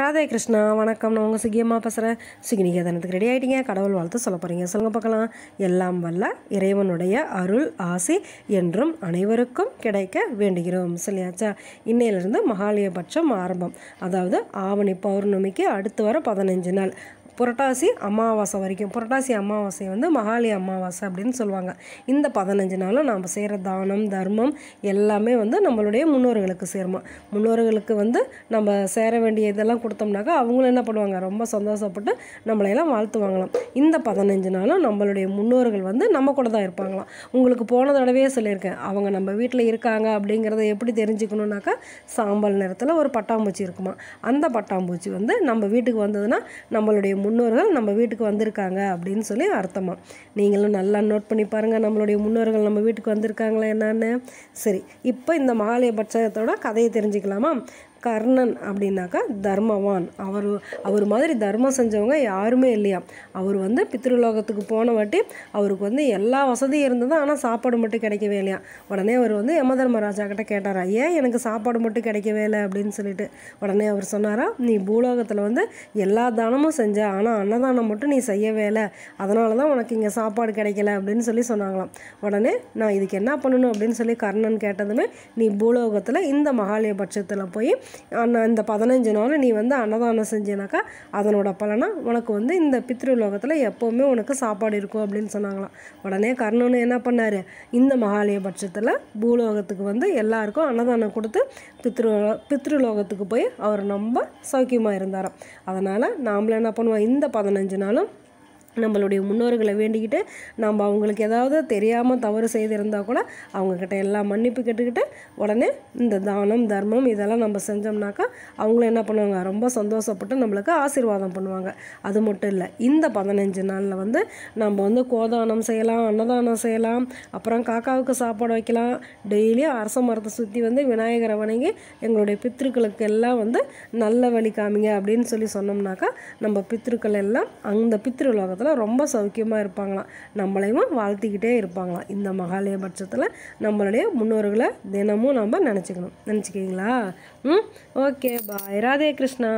ராதே கிருஷ்ணா வணக்கம் நான் உங்கள் சுகியமாக பேசுகிறேன் சுகி தனத்துக்கு ரெடி ஆகிட்டீங்க கடவுள் வாழ்த்து சொல்ல போகிறீங்க சொல்லுங்க பார்க்கலாம் எல்லாம் வல்ல இறைவனுடைய அருள் ஆசை என்றும் அனைவருக்கும் கிடைக்க வேண்டுகிறோம் சரியாச்சா இன்னையிலிருந்து மகாலயபட்சம் ஆரம்பம் அதாவது ஆவணி பௌர்ணமிக்கு அடுத்து வர பதினஞ்சு நாள் புரட்டாசி அமாவாசை வரைக்கும் புரட்டாசி அமாவாசை வந்து மகாலி அமாவாசை அப்படின்னு சொல்லுவாங்க இந்த பதினஞ்சு நாளும் நாம் செய்கிற தானம் தர்மம் எல்லாமே வந்து நம்மளுடைய முன்னோர்களுக்கு சேருமா முன்னோர்களுக்கு வந்து நம்ம சேர வேண்டிய இதெல்லாம் கொடுத்தோம்னாக்கா அவங்களும் என்ன பண்ணுவாங்க ரொம்ப சந்தோஷப்பட்டு நம்மளையெல்லாம் வாழ்த்துவாங்களாம் இந்த பதினஞ்சு நாளும் நம்மளுடைய முன்னோர்கள் வந்து நம்ம கூட தான் இருப்பாங்களாம் உங்களுக்கு போன தடவையே சொல்லியிருக்கேன் அவங்க நம்ம வீட்டில் இருக்காங்க அப்படிங்கிறத எப்படி தெரிஞ்சுக்கணுன்னாக்கா சாம்பல் நிறத்தில் ஒரு பட்டாம்பூச்சி இருக்குமா அந்த பட்டாம்பூச்சி வந்து நம்ம வீட்டுக்கு வந்ததுன்னா நம்மளுடைய முன் முன்னோர்கள் நம்ம வீட்டுக்கு வந்திருக்காங்க அப்படின்னு சொல்லி அர்த்தமாக நீங்களும் நல்லா நோட் பண்ணி பாருங்கள் நம்மளுடைய முன்னோர்கள் நம்ம வீட்டுக்கு வந்திருக்காங்களா என்னான்னு சரி இப்போ இந்த பட்சத்தோட கதையை தெரிஞ்சுக்கலாமா கர்ணன் அப்படின்னாக்கா தர்மவான் அவர் அவர் மாதிரி தர்மம் செஞ்சவங்க யாருமே இல்லையா அவர் வந்து பித்ருலோகத்துக்கு போன வாட்டி அவருக்கு வந்து எல்லா வசதியும் இருந்தது ஆனால் சாப்பாடு மட்டும் கிடைக்கவே இல்லையா உடனே அவர் வந்து யம தர்மராஜா கிட்ட கேட்டாரா ஏன் எனக்கு சாப்பாடு மட்டும் கிடைக்கவே இல்லை அப்படின்னு சொல்லிட்டு உடனே அவர் சொன்னாரா நீ பூலோகத்தில் வந்து எல்லா தானமும் செஞ்ச ஆனால் அன்னதானம் மட்டும் நீ செய்யவே இல்லை அதனால தான் உனக்கு இங்கே சாப்பாடு கிடைக்கல அப்படின்னு சொல்லி சொன்னாங்களாம் உடனே நான் இதுக்கு என்ன பண்ணணும் அப்படின்னு சொல்லி கர்ணன் கேட்டதுமே நீ பூலோகத்தில் இந்த பட்சத்தில் போய் அண்ணா இந்த பதினஞ்சு நாள் நீ வந்து அன்னதானம் செஞ்சேனாக்கா அதனோட பலனாக உனக்கு வந்து இந்த பித்ருலோகத்தில் எப்போவுமே உனக்கு சாப்பாடு இருக்கும் அப்படின்னு சொன்னாங்களாம் உடனே கர்ணன் என்ன பண்ணார் இந்த மகாலய பட்சத்தில் பூலோகத்துக்கு வந்து எல்லாருக்கும் அன்னதானம் கொடுத்து பித்ரு பித்ருலோகத்துக்கு போய் அவர் ரொம்ப சௌக்கியமாக இருந்தாராம் அதனால் நாம்ளும் என்ன பண்ணுவோம் இந்த பதினஞ்சு நாளும் நம்மளுடைய முன்னோர்களை வேண்டிக்கிட்டு நம்ம அவங்களுக்கு ஏதாவது தெரியாமல் தவறு செய்திருந்தால் கூட அவங்கக்கிட்ட எல்லாம் மன்னிப்பு கேட்டுக்கிட்டு உடனே இந்த தானம் தர்மம் இதெல்லாம் நம்ம செஞ்சோம்னாக்கா அவங்களும் என்ன பண்ணுவாங்க ரொம்ப சந்தோஷப்பட்டு நம்மளுக்கு ஆசீர்வாதம் பண்ணுவாங்க அது மட்டும் இல்லை இந்த பதினஞ்சு நாளில் வந்து நம்ம வந்து கோதானம் செய்யலாம் அன்னதானம் செய்யலாம் அப்புறம் காக்காவுக்கு சாப்பாடு வைக்கலாம் டெய்லியும் அரச மரத்தை சுற்றி வந்து விநாயகரை வணங்கி எங்களுடைய பித்திருக்களுக்கு எல்லாம் வந்து நல்ல வழி காமிங்க அப்படின்னு சொல்லி சொன்னோம்னாக்கா நம்ம பித்திருக்கள் எல்லாம் அந்த பித்திருலோகத்தை பட்சத்தில் ரொம்ப சௌக்கியமாக இருப்பாங்களாம் நம்மளையும் வாழ்த்திக்கிட்டே இருப்பாங்களாம் இந்த மகாலய பட்சத்தில் நம்மளுடைய முன்னோர்களை தினமும் நம்ம நினச்சிக்கணும் நினச்சிக்கிங்களா ம் ஓகே பாய் ராதே கிருஷ்ணா